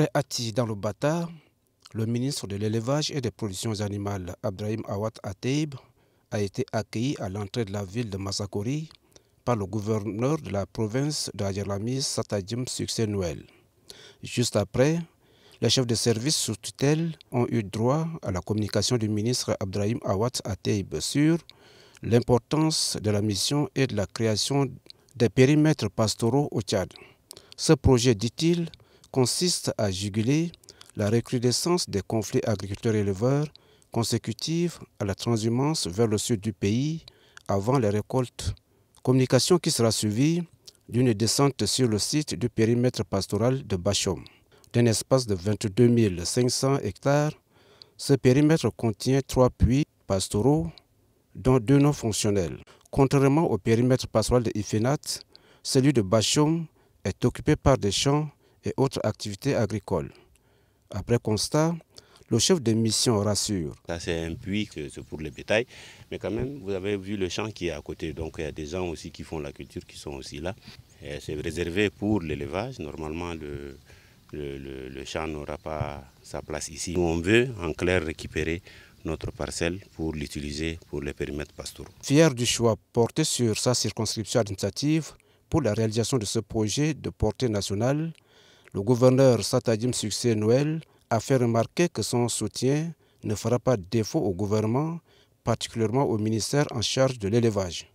Après Ati dans le Bata, le ministre de l'élevage et des productions animales, Abdrahim Awad Ateib, a été accueilli à l'entrée de la ville de Massakori par le gouverneur de la province d'Ajerami, Satajim Succès Noël. Juste après, les chefs de service sous tutelle ont eu droit à la communication du ministre Abdrahim Awad Ateib sur l'importance de la mission et de la création des périmètres pastoraux au Tchad. Ce projet, dit-il, consiste à juguler la recrudescence des conflits agriculteurs-éleveurs consécutifs à la transhumance vers le sud du pays avant les récoltes. Communication qui sera suivie d'une descente sur le site du périmètre pastoral de Bachom. D'un espace de 22 500 hectares, ce périmètre contient trois puits pastoraux, dont deux non fonctionnels. Contrairement au périmètre pastoral de Ifenat, celui de Bachom est occupé par des champs et autres activités agricoles. Après constat, le chef de mission rassure. Ça, c'est un puits que c'est pour le bétail. Mais quand même, vous avez vu le champ qui est à côté. Donc, il y a des gens aussi qui font la culture qui sont aussi là. C'est réservé pour l'élevage. Normalement, le, le, le champ n'aura pas sa place ici. On veut, en clair, récupérer notre parcelle pour l'utiliser pour les périmètres pastoraux. Fier du choix porté sur sa circonscription administrative pour la réalisation de ce projet de portée nationale, le gouverneur Satadim Succès Noël a fait remarquer que son soutien ne fera pas défaut au gouvernement, particulièrement au ministère en charge de l'élevage.